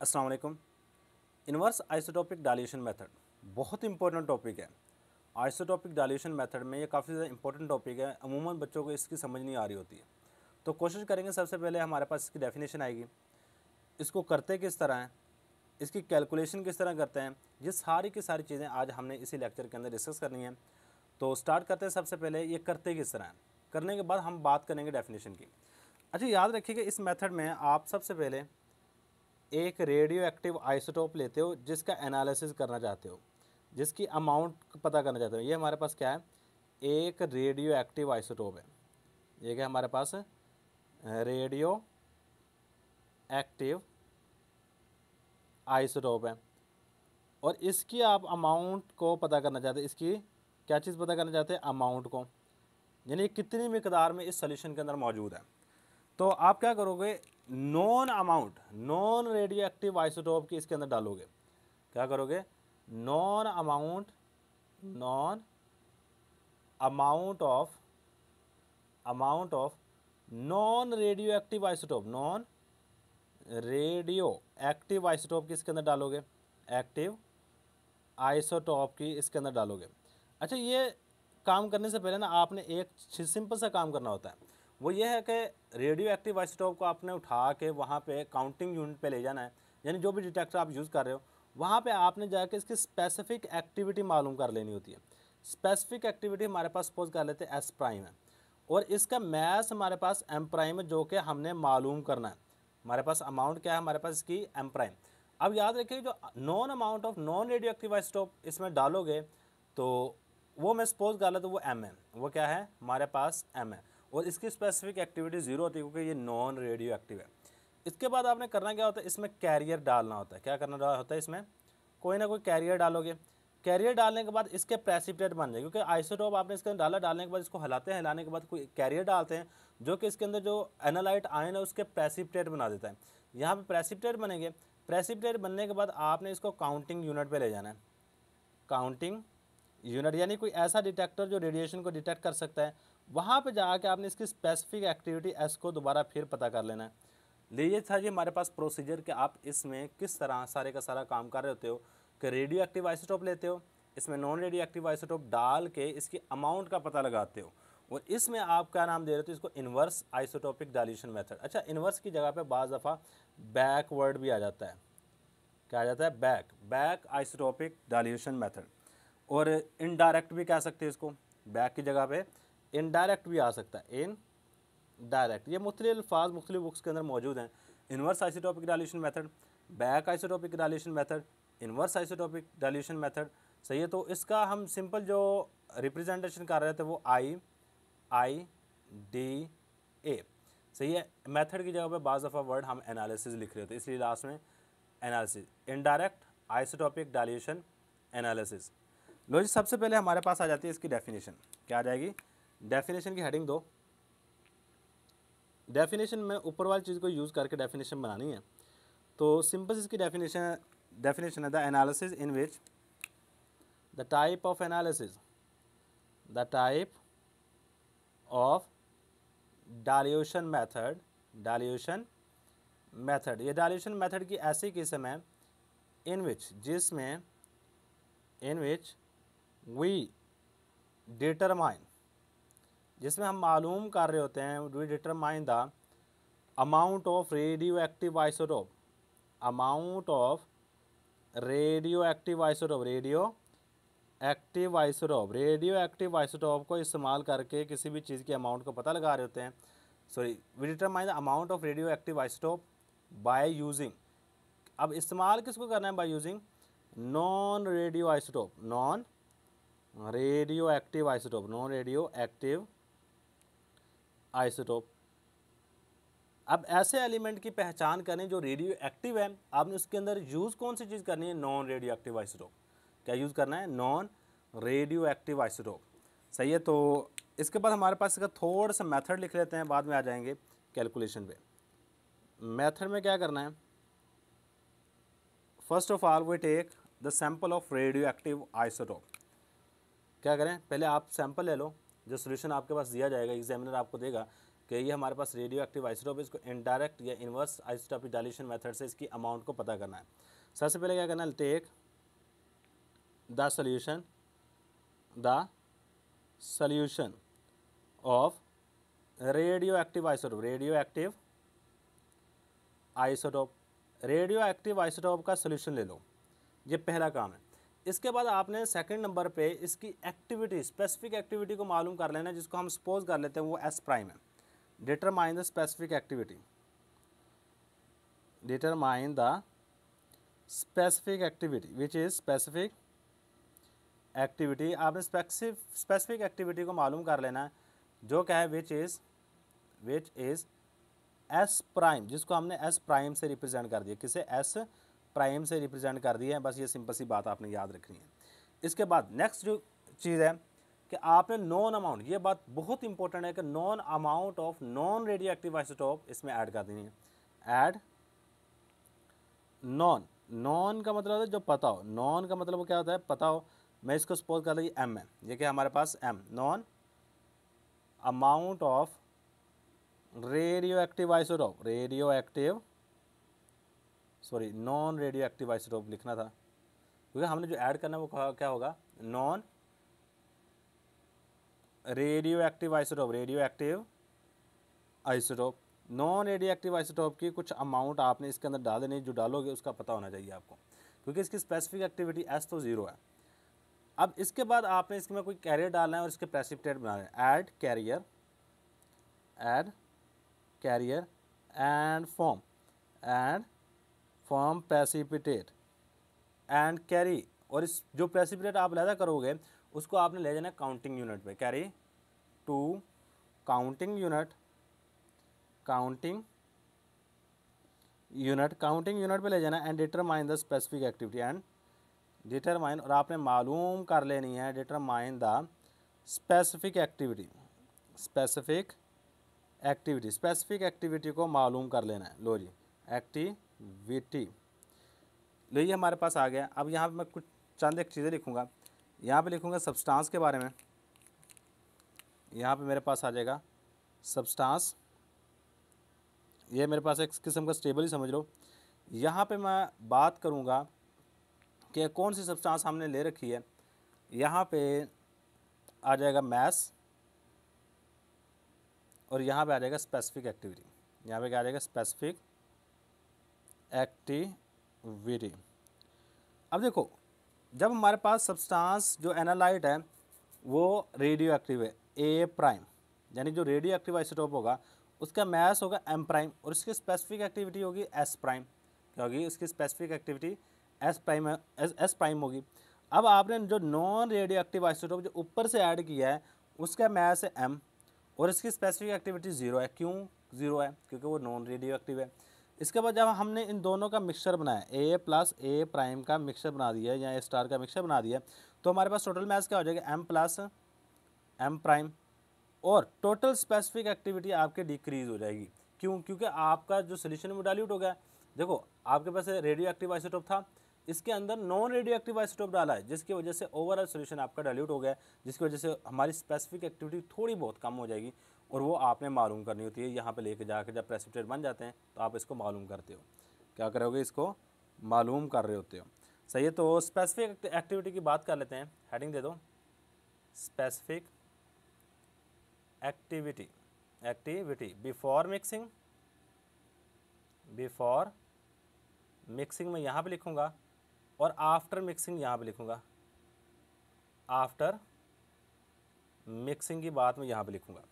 असलकम inverse isotopic dilution method बहुत important topic है आइसोटॉपिक डाइल्यूशन मेथड में ये काफ़ी ज़्यादा इंपॉर्टेंट टॉपिक है अमूमन बच्चों को इसकी समझ नहीं आ रही होती है तो कोशिश करेंगे सबसे पहले हमारे पास इसकी डेफिनेशन आएगी इसको करते किस तरह हैं इसकी कैलकुलेशन किस तरह करते हैं ये सारी की सारी चीज़ें आज हमने इसी लेक्चर के अंदर डिस्कस करनी है तो स्टार्ट करते हैं सबसे पहले ये करते किस तरह हैं करने के बाद हम बात करेंगे डेफिनेशन की अच्छा याद रखिए कि इस मेथड में आप सबसे पहले एक रेडियो एक्टिव आइसोटोप लेते हो जिसका एनालिसिस करना चाहते हो जिसकी अमाउंट पता करना चाहते हो ये हमारे पास क्या है एक रेडियो एक्टिव आइसोटोप है ये क्या हमारे पास रेडियो एक्टिव आइसोटोप है और इसकी आप अमाउंट को पता करना चाहते हो इसकी क्या चीज़ पता करना चाहते हैं अमाउंट को यानी कितनी मकदार में इस सोल्यूशन के अंदर मौजूद है तो आप क्या करोगे known amount non radio active isotope की इसके अंदर डालोगे क्या करोगे known amount known amount of amount of non radio active isotope non radio active isotope की इसके अंदर डालोगे एक्टिव आइसोटोप की इसके अंदर डालोगे अच्छा ये काम करने से पहले ना आपने एक सिंपल सा काम करना होता है वो ये है कि रेडियो एक्टिव आइसोटोप को आपने उठा के वहाँ पे काउंटिंग यूनिट पे ले जाना है यानी जो भी डिटेक्टर आप यूज़ कर रहे हो वहाँ पे आपने जाके इसकी स्पेसिफिक एक्टिविटी मालूम कर लेनी होती है स्पेसिफिक एक्टिविटी हमारे पास सपोज कर लेते हैं एस प्राइम है और इसका मैस हमारे पास एम प्राइम है जो कि हमने मालूम करना है हमारे पास अमाउंट क्या है हमारे पास इसकी एम प्राइम अब याद रखिए जो known amount of non radio active isotope इसमें डालोगे तो वो मैं सपोज कर लेता वो एम है वो क्या है हमारे पास एम है और इसकी स्पेसिफिक एक्टिविटी ज़ीरो होती है क्योंकि ये नॉन रेडियो एक्टिव है इसके बाद आपने करना क्या होता है इसमें कैरियर डालना होता है क्या करना होता है इसमें कोई ना कोई कैरियर डालोगे कैरियर डालने के बाद इसके प्रेसिपिटेट बन जाए क्योंकि आइसोटोप आपने इसके अंदर डाला डालने के बाद इसको हिलाते हैं हिलाने के बाद कोई कैरियर डालते हैं जो कि इसके अंदर जो एनालाइट आयन है उसके प्रेसिपिटेट बना देता है यहाँ पर प्रेसिपिटेट बनेंगे प्रेसिपिटेट बनने के बाद आपने इसको काउंटिंग यूनिट पर ले जाना है काउंटिंग यूनिट यानी कोई ऐसा डिटेक्टर जो रेडिएशन को डिटेक्ट कर सकता है वहाँ पर जाके आपने इसकी स्पेसिफिक एक्टिविटी एस को दोबारा फिर पता कर लेना है ये था जी हमारे पास प्रोसीजर कि आप इसमें किस तरह सारे का सारा काम कर रहे होते हो कि रेडियो एक्टिव आइसोटोप लेते हो इसमें नॉन रेडियो एक्टिव आइसोटोप डाल के इसकी अमाउंट का पता लगाते हो और इसमें आप क्या नाम दे रहे हो इसको इन्वर्स आइसोटोपिक डाइल्यूशन मेथड अच्छा इन्वर्स की जगह पे बाज़ दफ़ा बैकवर्ड भी आ जाता है क्या आ जाता है back back isotopic dilution method और इनडायरेक्ट भी कह सकते हैं इसको बैक की जगह पे इनडायरेक्ट भी आ सकता है इन डायरेक्ट ये मुख्तलि अल्फाज मुख्तलि बुक्स के अंदर मौजूद हैं inverse isotopic dilution method back isotopic dilution method inverse isotopic dilution method सही है तो इसका हम सिंपल जो रिप्रजेंटेशन कर रहे थे वो आई आई डी ए सही है मैथड की जगह पर बाज़ दफ़ा वर्ड हम एनालिसिस लिख रहे थे इसलिए लास्ट में analysis indirect isotopic dilution analysis लो जी सबसे पहले हमारे पास आ जाती है इसकी डेफिनेशन क्या आ जाएगी डेफिनेशन की हेडिंग दो डेफिनेशन में ऊपर वाली चीज़ को यूज़ करके डेफिनेशन बनानी है तो सिंपल इसकी डेफिनेशन डेफिनेशन है the analysis in which the type of analysis the type of dilution method dilution method ये डाल्यूशन मेथड की ऐसी किस्म है इन विच जिसमें इन विच वी डिटरमाइन जिसमें हम मालूम कर रहे होते हैं we determine the amount of radio active isotope amount of radio active isotope radio active isotope radio active isotope को इस्तेमाल करके किसी भी चीज़ के अमाउंट को पता लगा रहे होते हैं sorry we determine the amount of radio active isotope by using अब इस्तेमाल किसको करना है by using non radio isotope non radio active isotope non radio active isotope अब ऐसे एलिमेंट की पहचान करें जो रेडियो एक्टिव है आपने उसके अंदर यूज़ कौन सी चीज़ करनी है नॉन रेडियो एक्टिव आइसोटोप क्या यूज़ करना है नॉन रेडियो एक्टिव आइसोटोप सही है तो इसके बाद हमारे पास इसका थोड़ा सा मेथड लिख लेते हैं बाद में आ जाएंगे कैलकुलेशन पे मेथड में क्या करना है first of all we take the sample of radio active isotope क्या करें पहले आप सैंपल ले लो जो सोल्यूशन आपके पास दिया जाएगा एग्जामिनर आपको देगा कि ये हमारे पास रेडियो एक्टिव आइसोटॉप इसको इनडायरेक्ट या इनवर्स आइसोटॉपिक डायलेशन मेथड से इसकी अमाउंट को पता करना है सबसे पहले क्या करना है take the solution the solution of radio radioactive isotope radioactive isotope radioactive isotope का सोल्यूशन ले लो ये पहला काम है इसके बाद आपने सेकंड नंबर पे इसकी एक्टिविटी स्पेसिफिक एक्टिविटी को मालूम कर लेना जिसको हम सपोज कर लेते हैं वो एस प्राइम है determine the specific activity determine the specific activity which is specific activity आपने स्पेसिफिक एक्टिविटी को मालूम कर लेना है जो क्या है which is which is S prime जिसको हमने एस प्राइम से रिप्रेजेंट कर दिया किसे एस प्राइम से रिप्रेजेंट कर दिया है बस ये सिंपल सी बात आपने याद रखनी है इसके बाद नेक्स्ट जो चीज़ है कि आपने नॉन अमाउंट ये बात बहुत इंपॉर्टेंट है कि known amount of non radio radioactive isotope इसमें ऐड कर देनी है ऐड नॉन नॉन का मतलब है जो पता हो नॉन का मतलब क्या होता है पता हो मैं इसको सपोज कर लीजिए एम है ये क्या हमारे पास M known amount of radio radioactive isotope radioactive sorry non radio active isotope लिखना था क्योंकि हमने जो ऐड करना है वो क्या होगा non radio active isotope radio active isotope non radio active isotope की कुछ अमाउंट आपने इसके अंदर डाल देनी जो डालोगे उसका पता होना चाहिए आपको क्योंकि इसकी स्पेसिफिक एक्टिविटी एस तो ज़ीरो है अब इसके बाद आपने इसमें कोई कैरियर डालना है और इसके प्रेसिपिटेट बनाना है add carrier add carrier and form and form precipitate and carry और इस जो प्रेसिपिटेट आप लहदा करोगे उसको आपने ले जाना काउंटिंग यूनिट पे carry to counting unit counting unit counting unit पे ले जाना and determine the specific activity and determine और आपने मालूम कर लेनी है determine the specific activity specific activity specific activity को मालूम कर लेना है लो जी एक्टिव वी टी ये हमारे पास आ गया अब यहाँ पर मैं कुछ चंद एक चीज़ें लिखूँगा यहाँ पे लिखूँगा सब्सटेंस के बारे में यहाँ पे मेरे पास आ जाएगा सब्सटेंस ये मेरे पास एक किस्म का स्टेबल ही समझ लो यहाँ पे मैं बात करूँगा कि कौन सी सब्सटेंस हमने ले रखी है यहाँ पे आ जाएगा मैस और यहाँ पे आ जाएगा स्पेसिफिक एक्टिविटी यहाँ पे क्या आ जाएगा स्पेसिफिक एक्टिविटी अब देखो जब हमारे पास सब्सटेंस जो एनालाइट है वो रेडियो एक्टिव है ए प्राइम यानी जो रेडियो एक्टिव आइसोटोप होगा उसका मैस होगा एम प्राइम और इसकी स्पेसिफिक एक्टिविटी होगी एस प्राइम क्या होगी specific activity S prime S prime होगी अब आपने जो नॉन रेडियो एक्टिव आइसोटोप जो ऊपर से ऐड किया है उसका मैस है एम और इसकी स्पेसिफिक एक्टिविटी ज़ीरो है क्यों ज़ीरो है क्योंकि वो नॉन रेडियो एक्टिव है इसके बाद जब हमने इन दोनों का मिक्सचर बनाया ए प्लस ए प्राइम का मिक्सचर बना दिया या ए स्टार का मिक्सचर बना दिया तो हमारे पास टोटल मैथ क्या हो जाएगा एम प्लस एम प्राइम और टोटल स्पेसिफिक एक्टिविटी आपकी डिक्रीज़ हो जाएगी क्यों क्योंकि आपका जो सोल्यूशन वो डाल्यूट हो गया देखो आपके पास रेडियो एक्टिव आइसोटोप था इसके अंदर नॉन रेडियो एक्टिव आइसोटोप डाला है जिसकी वजह से ओवरऑल सोल्यूशन आपका डाइल्यूट हो गया जिसकी वजह से हमारी स्पेसिफिक एक्टिविटी थोड़ी बहुत कम हो जाएगी और वो आपने मालूम करनी होती है यहाँ पे लेके जाके जब प्रेसिपिटेट बन जाते हैं तो आप इसको मालूम करते हो क्या करोगे इसको मालूम कर रहे होते हो सही है तो स्पेसिफिक एक्टिविटी की बात कर लेते हैं हेडिंग दे दो specific activity activity before mixing before mixing में यहाँ पे लिखूँगा और आफ्टर मिक्सिंग यहाँ पे लिखूँगा आफ्टर मिक्सिंग की बात में यहाँ पे लिखूँगा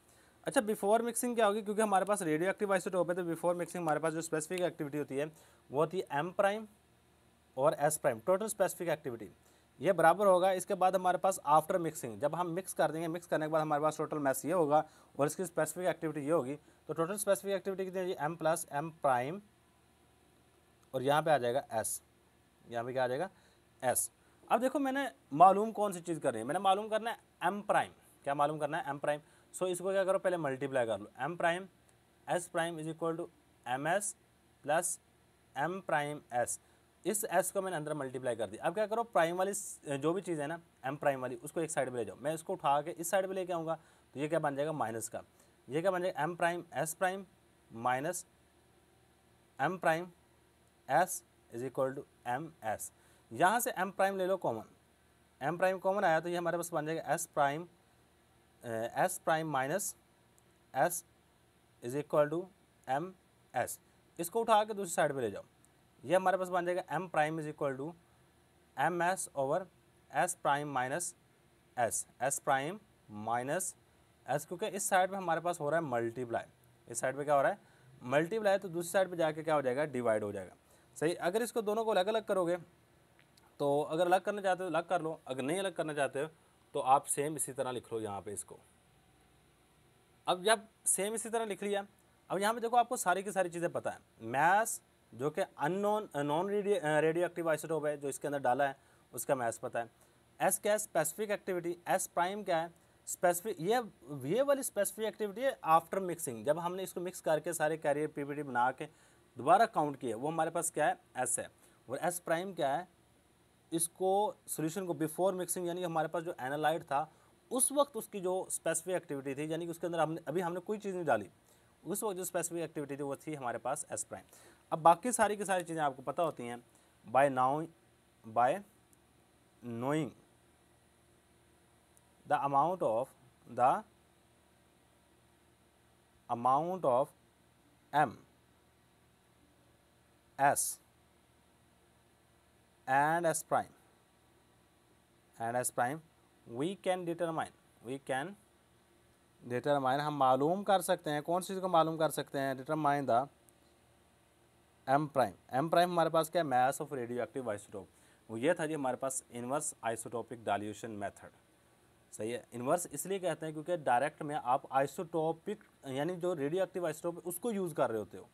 अच्छा बिफोर मिक्सिंग क्या होगी क्योंकि हमारे पास रेडियो एक्टिव आइसोटोप है तो बिफोर मिक्सिंग हमारे पास जो स्पेसिफिक एक्टिविटी होती है वो होती है एम प्राइम और S prime total specific activity ये बराबर होगा इसके बाद हमारे पास आफ्टर मिक्सिंग जब हम मिक्स कर देंगे मिक्स करने के बाद हमारे पास टोटल मैस ये होगा और इसकी स्पेसिफिक एक्टिविटी ये होगी तो टोटल स्पेसिफिक एक्टिविटी कितनी होगी एम प्लस एम प्राइम और यहाँ पे आ जाएगा एस यहाँ पे क्या आ जाएगा एस अब देखो मैंने मालूम कौन सी चीज़ करनी है मैंने मालूम करना है एम प्राइम क्या मालूम करना है एम प्राइम सो so, इसको क्या करो पहले मल्टीप्लाई कर लो M prime S prime is equal to M S plus M prime S इस एस को मैंने अंदर मल्टीप्लाई कर दिया अब क्या करो प्राइम वाली जो भी चीज़ है ना एम प्राइम वाली उसको एक साइड पे ले जाओ मैं इसको उठा के इस साइड पे लेके आऊँगा तो ये क्या बन जाएगा माइनस का ये क्या बन जाएगा M prime S prime minus M prime S is equal to M S यहाँ से एम प्राइम ले लो कॉमन एम प्राइम कॉमन आया तो ये हमारे पास बन जाएगा S prime S prime minus S is equal to M S इसको उठा के दूसरी साइड पे ले जाओ ये हमारे पास बन जाएगा M prime is equal to M S over S prime minus S S prime minus S क्योंकि इस साइड पे हमारे पास हो रहा है मल्टीप्लाई इस साइड पे क्या हो रहा है मल्टीप्लाई तो दूसरी साइड पे जाके क्या हो जाएगा डिवाइड हो जाएगा सही अगर इसको दोनों को अलग अलग करोगे तो अगर अलग करना चाहते हो तो अलग कर लो अगर नहीं अलग करना चाहते हो तो आप सेम इसी तरह लिख लो यहाँ पे इसको अब जब सेम इसी तरह लिख लिया अब यहाँ पे देखो आपको सारी की सारी चीज़ें पता है मैथ्स जो कि unknown non radio active isotope है जो इसके अंदर डाला है उसका मैथ्स पता है एस क्या है स्पेसिफिक एक्टिविटी एस प्राइम क्या है स्पेसिफिक ये ये वाली स्पेसिफिक एक्टिविटी है आफ्टर मिक्सिंग जब हमने इसको मिक्स करके सारे कैरियर पीपीटी बना के दोबारा काउंट किए वो हमारे पास क्या है एस है और एस प्राइम क्या है इसको सोल्यूशन को बिफोर मिक्सिंग यानी हमारे पास जो एनालाइट था उस वक्त उसकी जो स्पेसिफिक एक्टिविटी थी यानी कि उसके अंदर हमने अभी हमने कोई चीज़ नहीं डाली उस वक्त जो स्पेसिफिक एक्टिविटी थी वो थी हमारे पास एस प्राइम अब बाकी सारी की सारी चीज़ें आपको पता होती हैं by now by knowing the amount of the amount of M S and s prime and s prime we can determine we can determine हम मालूम कर सकते हैं कौन सी चीज़ को मालूम कर सकते हैं determine the m prime m prime हमारे पास क्या है mass of radio active isotope वो ये था जी हमारे पास इनवर्स आइसोटोपिक डाल्यूशन मैथड सही है इन्वर्स इसलिए कहते हैं क्योंकि डायरेक्ट में आप आइसोटोपिक यानी जो रेडियो एक्टिव आइसोटोप उसको यूज़ कर रहे होते हो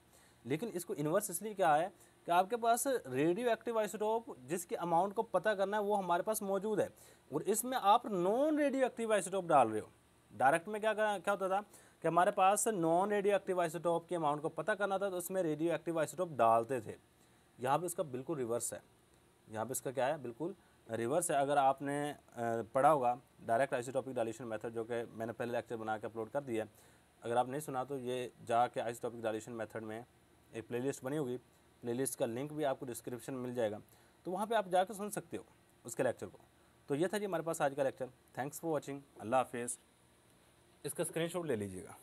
लेकिन इसको इन्वर्स इसलिए क्या है कि आपके पास रेडियो एक्टिव आइसोटोप जिसके अमाउंट को पता करना है वो हमारे पास मौजूद है और इसमें आप नॉन रेडियो एक्टिव आइसोटोप डाल रहे हो डायरेक्ट में क्या क्या होता था कि हमारे पास नॉन रेडियो एक्टिव आइसोटोप के अमाउंट को पता करना था तो उसमें रेडियो एक्टिव आइसोटोप डालते थे यहाँ पर इसका बिल्कुल रिवर्स है यहाँ पर इसका क्या है बिल्कुल रिवर्स है अगर आपने पढ़ा होगा डायरेक्ट आइसोटॉपिक डायलेशन मेथड जो कि मैंने पहले लेक्चर बना के अपलोड कर दिया अगर आप नहीं सुना तो ये जाके आइसोटॉपिक डायलेशन मेथड में एक प्ले बनी होगी प्ले का लिंक भी आपको डिस्क्रिप्शन मिल जाएगा तो वहाँ पर आप जाकर सुन सकते हो उसके लेक्चर को तो ये था जी हमारे पास आज का लेक्चर थैंक्स फॉर वॉचिंग अल्लाह हाफिज़ इसका स्क्रीनशॉट ले लीजिएगा